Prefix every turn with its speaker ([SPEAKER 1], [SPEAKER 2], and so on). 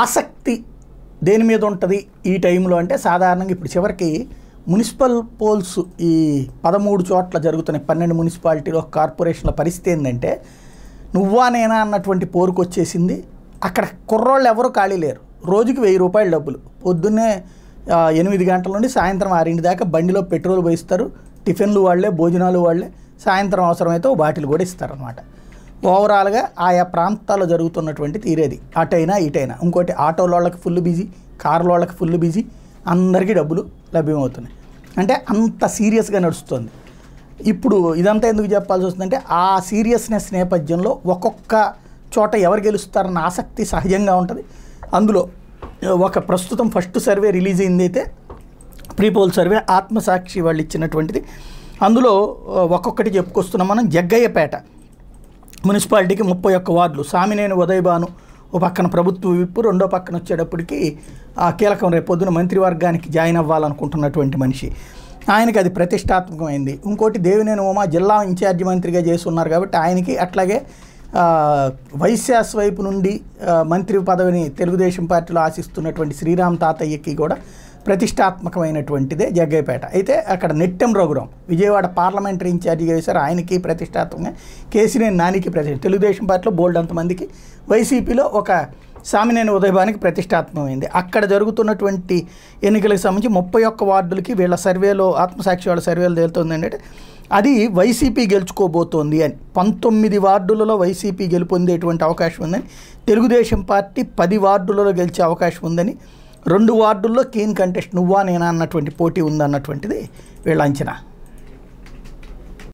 [SPEAKER 1] ఆసక్తి దేని మీద ఉంటుంది ఈ టైంలో అంటే సాధారణంగా ఇప్పుడు చివరికి మున్సిపల్ పోల్స్ ఈ పదమూడు చోట్ల జరుగుతున్నాయి పన్నెండు మున్సిపాలిటీలో కార్పొరేషన్ల పరిస్థితి ఏంటంటే నువ్వా నేనా అన్నటువంటి పోరుకు వచ్చేసింది అక్కడ కుర్రోళ్ళు ఎవరు ఖాళీ లేరు రోజుకి వెయ్యి రూపాయల డబ్బులు పొద్దున్నే ఎనిమిది గంటల నుండి సాయంత్రం ఆరింటి దాకా బండిలో పెట్రోల్ పోయిస్తారు టిఫిన్లు వాళ్ళే భోజనాలు వాళ్ళే సాయంత్రం అవసరమైతే ఓ బాటిల్ కూడా ఇస్తారనమాట ఓవరాల్గా ఆయా ప్రాంతాల్లో జరుగుతున్నటువంటి తీరేది అటైనా ఇటైనా ఇంకోటి ఆటోలోళ్ళకి ఫుల్ బిజీ కార్లోళ్ళకి ఫుల్ బిజీ అందరికీ డబ్బులు లభ్యమవుతున్నాయి అంటే అంత సీరియస్గా నడుస్తుంది ఇప్పుడు ఇదంతా ఎందుకు చెప్పాల్సి వస్తుందంటే ఆ సీరియస్నెస్ నేపథ్యంలో ఒక్కొక్క చోట ఎవరు గెలుస్తారన్న ఆసక్తి సహజంగా ఉంటుంది అందులో ఒక ప్రస్తుతం ఫస్ట్ సర్వే రిలీజ్ అయింది అయితే ప్రీపోల్ సర్వే ఆత్మసాక్షి వాళ్ళు ఇచ్చినటువంటిది అందులో ఒక్కొక్కటి చెప్పుకొస్తున్నాం మనం జగ్గయ్యపేట మున్సిపాలిటీకి ముప్పై ఒక్క వార్డులు సామినేని ఉదయభాను ఓ పక్కన ప్రభుత్వ విప్పు రెండో పక్కన వచ్చేటప్పటికి ఆ కీలకం రేపు పొద్దున మంత్రివర్గానికి జాయిన్ అవ్వాలనుకుంటున్నటువంటి మనిషి ఆయనకి అది ప్రతిష్టాత్మకమైంది ఇంకోటి దేవినేని ఉమా జిల్లా ఇన్ఛార్జి మంత్రిగా చేస్తున్నారు కాబట్టి ఆయనకి అట్లాగే వైశ్యాస్ వైపు నుండి మంత్రి పదవిని తెలుగుదేశం పార్టీలో ఆశిస్తున్నటువంటి శ్రీరామ్ తాతయ్యకి కూడా ప్రతిష్టాత్మకమైనటువంటిదే జగ్గయ్యపేట అయితే అక్కడ నెట్టెం రఘురాం విజయవాడ పార్లమెంటరీ ఇన్ఛార్జిగా వేశారు ఆయనకి ప్రతిష్టాత్మకంగా కేసీనేని నానికి ప్రతిష్ట తెలుగుదేశం పార్టీలో బోల్డ్ అంతమందికి వైసీపీలో ఒక సామినేని ఉదయభానికి ప్రతిష్టాత్మకమైంది అక్కడ జరుగుతున్నటువంటి ఎన్నికలకు సంబంధించి ముప్పై ఒక్క వార్డులకి వీళ్ళ సర్వేలో ఆత్మసాక్షి వాళ్ళ సర్వేలు తేలుతుంది అంటే అది వైసీపీ గెలుచుకోబోతోంది అని పంతొమ్మిది వార్డులలో వైసీపీ గెలుపొందేటువంటి అవకాశం ఉందని తెలుగుదేశం పార్టీ పది వార్డులలో గెలిచే అవకాశం ఉందని రెండు వార్డుల్లో కేన్ కంటెస్ట్ నువ్వా నేనా అన్నటువంటి పోటీ ఉందన్నటువంటిది వీళ్ళ అంచనా